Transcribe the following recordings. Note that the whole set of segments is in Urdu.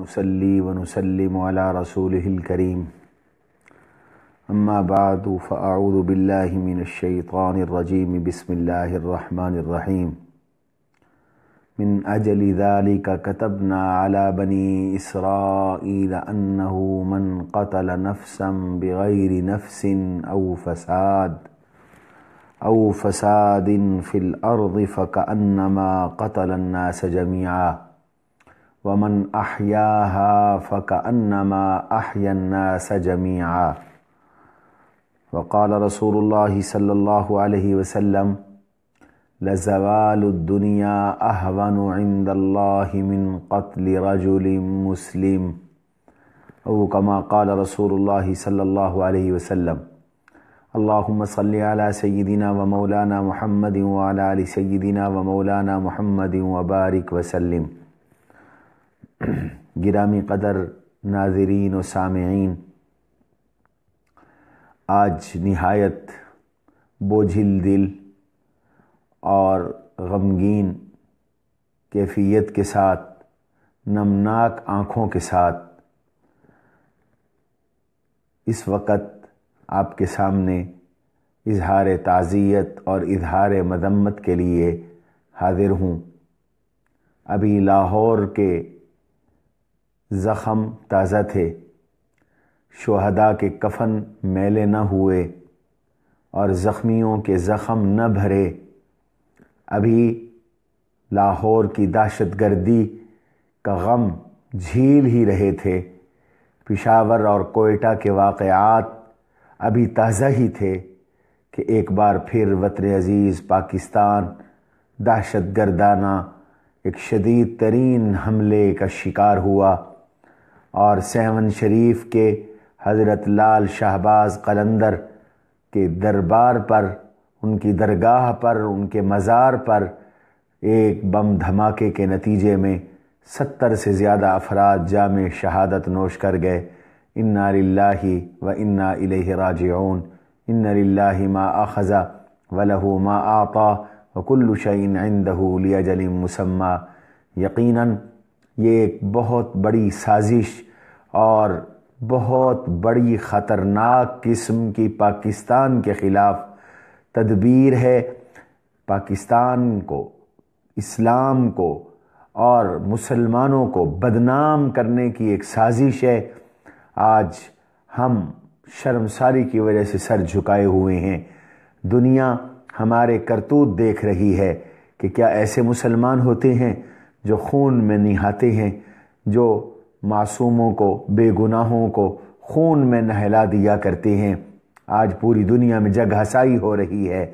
نصلي ونسلم على رسوله الكريم أما بعد فأعوذ بالله من الشيطان الرجيم بسم الله الرحمن الرحيم من أجل ذلك كتبنا على بني إسرائيل أنه من قتل نفسا بغير نفس أو فساد أو فساد في الأرض فكأنما قتل الناس جميعاً ومن أحياها فكأنما أحيا الناس جميعا وقال رسول الله صلى الله عليه وسلم لزوال الدنيا أهون عند الله من قتل رجل مسلم أو كما قال رسول الله صلى الله عليه وسلم اللهم صل على سيدنا ومولانا محمد وعلى آل سيدنا ومولانا محمد وبارك وسلم گرامی قدر ناظرین و سامعین آج نہایت بوجھل دل اور غمگین کیفیت کے ساتھ نمناک آنکھوں کے ساتھ اس وقت آپ کے سامنے اظہار تعزیت اور اظہار مذمت کے لیے حاضر ہوں ابھی لاہور کے زخم تازہ تھے شہداء کے کفن میلے نہ ہوئے اور زخمیوں کے زخم نہ بھرے ابھی لاہور کی دہشت گردی کا غم جھیل ہی رہے تھے پشاور اور کوئٹہ کے واقعات ابھی تازہ ہی تھے کہ ایک بار پھر وطن عزیز پاکستان دہشت گردانہ ایک شدید ترین حملے کا شکار ہوا اور سیون شریف کے حضرت لال شہباز قلندر کے دربار پر ان کی درگاہ پر ان کے مزار پر ایک بم دھماکے کے نتیجے میں ستر سے زیادہ افراد جامع شہادت نوش کر گئے انا للہ و انا الیہ راجعون ان للہ ما اخذ و لہو ما آقا و کلو شعین عندیا جلم مسمہ یقیناً یہ ایک بہت بڑی سازش اور بہت بڑی خطرناک قسم کی پاکستان کے خلاف تدبیر ہے پاکستان کو اسلام کو اور مسلمانوں کو بدنام کرنے کی ایک سازش ہے آج ہم شرم ساری کی وجہ سے سر جھکائے ہوئے ہیں دنیا ہمارے کرتوت دیکھ رہی ہے کہ کیا ایسے مسلمان ہوتے ہیں جو خون میں نہاتے ہیں جو معصوموں کو بے گناہوں کو خون میں نہلا دیا کرتے ہیں آج پوری دنیا میں ہسائی ہو رہی ہے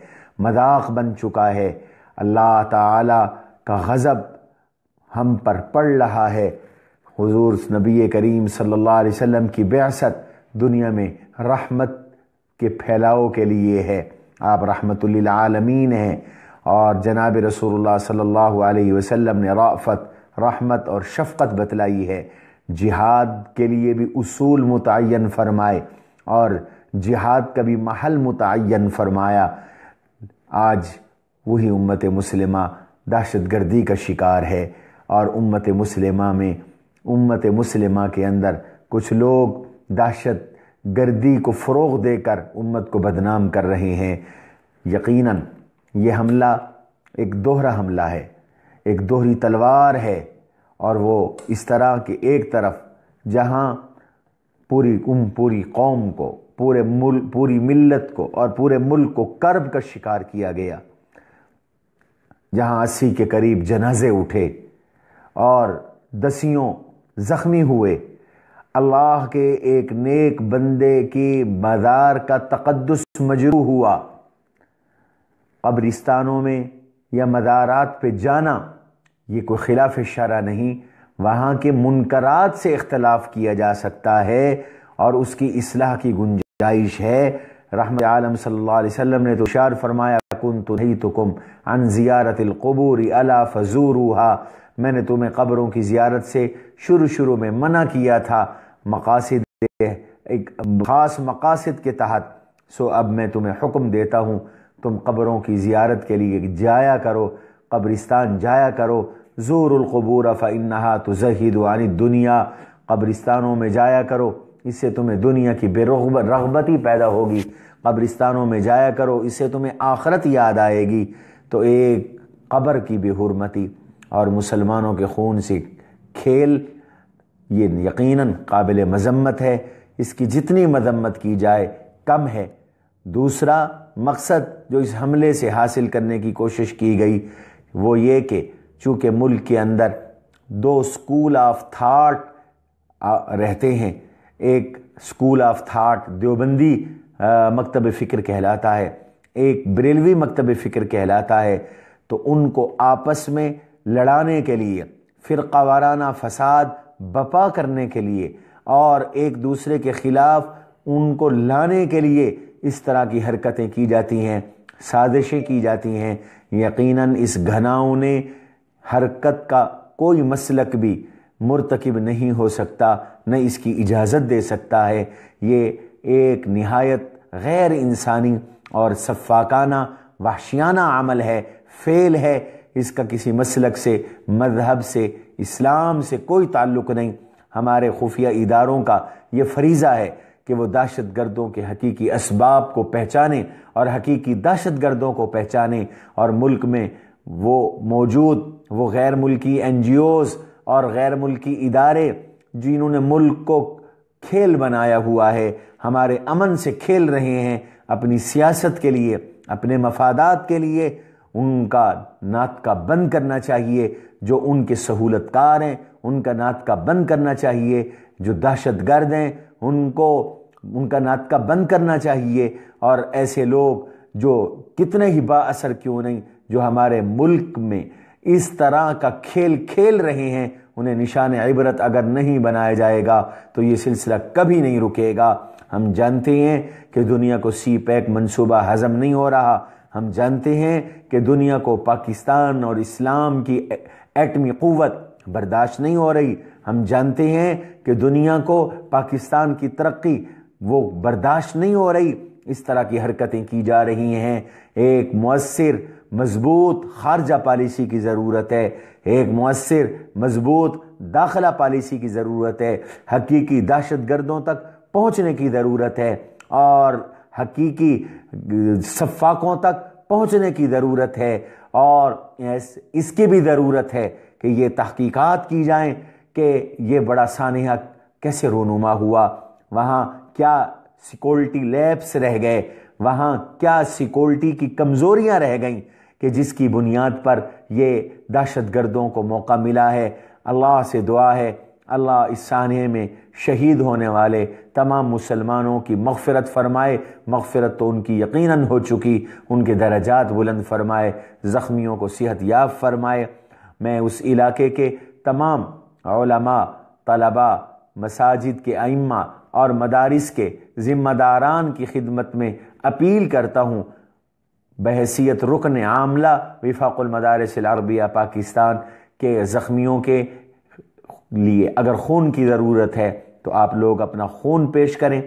مذاق بن چکا ہے اللہ تعالی کا غضب ہم پر پڑ رہا ہے حضور نبی کریم صلی اللہ علیہ وسلم کی بعثت دنیا میں رحمت کے پھیلاؤ کے لیے ہے آپ رحمت اللہ ہیں اور جناب رسول اللہ صلی اللہ علیہ وسلم نے رافت رحمت اور شفقت بتلائی ہے جہاد کے لیے بھی اصول متعین فرمائے اور جہاد کا بھی محل متعین فرمایا آج وہی امت مسلمہ دہشت گردی کا شکار ہے اور امت مسلمہ میں امت مسلمہ کے اندر کچھ لوگ دہشت گردی کو فروغ دے کر امت کو بدنام کر رہے ہیں یقیناً یہ حملہ ایک دوہرا حملہ ہے ایک دوہری تلوار ہے اور وہ اس طرح کہ ایک طرف جہاں پوری پوری قوم کو پورے مل پوری ملت کو اور پورے ملک کو کرب کا شکار کیا گیا جہاں اسی کے قریب جنازے اٹھے اور دسیوں زخمی ہوئے اللہ کے ایک نیک بندے کی بازار کا تقدس مجروح ہوا قبرستانوں میں یا مدارات پہ جانا یہ کوئی خلاف اشارہ نہیں وہاں کے منکرات سے اختلاف کیا جا سکتا ہے اور اس کی اصلاح کی گنجائش ہے رحمت عالم صلی اللہ علیہ وسلم نے تو اشار فرمایا کن تو نہیں تو کم ان زیارت القبور اللہ فضورا میں نے تمہیں قبروں کی زیارت سے شروع شروع میں منع کیا تھا مقاصد ایک خاص مقاصد کے تحت سو اب میں تمہیں حکم دیتا ہوں تم قبروں کی زیارت کے لیے جایا کرو قبرستان جایا کرو زور القبور فنحا تو زہید عانی دنیا قبرستانوں میں جایا کرو اس سے تمہیں دنیا کی بے رغبت رغبتی پیدا ہوگی قبرستانوں میں جایا کرو اس سے تمہیں آخرت یاد آئے گی تو ایک قبر کی بھی حرمتی اور مسلمانوں کے خون سے کھیل یہ یقیناً قابل مذمت ہے اس کی جتنی مذمت کی جائے کم ہے دوسرا مقصد جو اس حملے سے حاصل کرنے کی کوشش کی گئی وہ یہ کہ چونکہ ملک کے اندر دو اسکول آف تھاٹ رہتے ہیں ایک اسکول آف تھاٹ دیوبندی مکتب فکر کہلاتا ہے ایک بریلوی مکتب فکر کہلاتا ہے تو ان کو آپس میں لڑانے کے لیے فرقہ وارانہ فساد بپا کرنے کے لیے اور ایک دوسرے کے خلاف ان کو لانے کے لیے اس طرح کی حرکتیں کی جاتی ہیں سازشیں کی جاتی ہیں یقیناً اس گھناؤں نے حرکت کا کوئی مسلک بھی مرتکب نہیں ہو سکتا نہ اس کی اجازت دے سکتا ہے یہ ایک نہایت غیر انسانی اور صفاکانہ وحشیانہ عمل ہے فعل ہے اس کا کسی مسلک سے مذہب سے اسلام سے کوئی تعلق نہیں ہمارے خفیہ اداروں کا یہ فریضہ ہے کہ وہ دہشت گردوں کے حقیقی اسباب کو پہچانیں اور حقیقی دہشت گردوں کو پہچانیں اور ملک میں وہ موجود وہ غیر ملکی این جی اوز اور غیر ملکی ادارے جنہوں نے ملک کو کھیل بنایا ہوا ہے ہمارے امن سے کھیل رہے ہیں اپنی سیاست کے لیے اپنے مفادات کے لیے ان کا نعت کا بند کرنا چاہیے جو ان کے سہولت کار ہیں ان کا نعت کا بند کرنا چاہیے جو دہشت گرد ہیں ان کو ان کا ناطقہ بند کرنا چاہیے اور ایسے لوگ جو کتنے ہی با اثر کیوں نہیں جو ہمارے ملک میں اس طرح کا کھیل کھیل رہے ہیں انہیں نشان عبرت اگر نہیں بنایا جائے گا تو یہ سلسلہ کبھی نہیں رکے گا ہم جانتے ہیں کہ دنیا کو سی پیک منصوبہ ہضم نہیں ہو رہا ہم جانتے ہیں کہ دنیا کو پاکستان اور اسلام کی ایٹمی قوت برداشت نہیں ہو رہی ہم جانتے ہیں کہ دنیا کو پاکستان کی ترقی وہ برداشت نہیں ہو رہی اس طرح کی حرکتیں کی جا رہی ہیں ایک مؤثر مضبوط خارجہ پالیسی کی ضرورت ہے ایک مؤثر مضبوط داخلہ پالیسی کی ضرورت ہے حقیقی دہشت گردوں تک پہنچنے کی ضرورت ہے اور حقیقی صفاقوں تک پہنچنے کی ضرورت ہے اور اس کی بھی ضرورت ہے کہ یہ تحقیقات کی جائیں کہ یہ بڑا سانحہ کیسے رونما ہوا وہاں کیا سیکورٹی لیپس رہ گئے وہاں کیا سیکورٹی کی کمزوریاں رہ گئیں کہ جس کی بنیاد پر یہ دہشت گردوں کو موقع ملا ہے اللہ سے دعا ہے اللہ اس سانحے میں شہید ہونے والے تمام مسلمانوں کی مغفرت فرمائے مغفرت تو ان کی یقیناً ہو چکی ان کے درجات بلند فرمائے زخمیوں کو صحت یاب فرمائے میں اس علاقے کے تمام علماء طلباء مساجد کے ائمہ اور مدارس کے ذمہ داران کی خدمت میں اپیل کرتا ہوں بحثیت رکن عاملہ وفاق المدارس العربیہ پاکستان کے زخمیوں کے لیے اگر خون کی ضرورت ہے تو آپ لوگ اپنا خون پیش کریں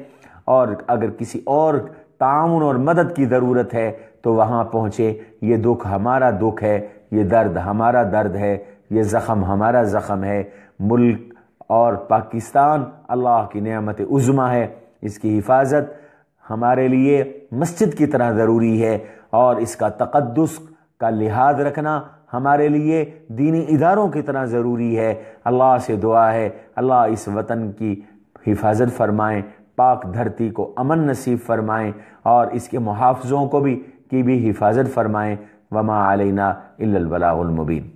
اور اگر کسی اور تعاون اور مدد کی ضرورت ہے تو وہاں پہنچے یہ دکھ ہمارا دکھ ہے یہ درد ہمارا درد ہے یہ زخم ہمارا زخم ہے ملک اور پاکستان اللہ کی نعمت عظما ہے اس کی حفاظت ہمارے لیے مسجد کی طرح ضروری ہے اور اس کا تقدس کا لحاظ رکھنا ہمارے لیے دینی اداروں کی طرح ضروری ہے اللہ سے دعا ہے اللہ اس وطن کی حفاظت فرمائیں پاک دھرتی کو امن نصیب فرمائیں اور اس کے محافظوں کو بھی کی بھی حفاظت فرمائیں وما علینا الا البلاغ المبین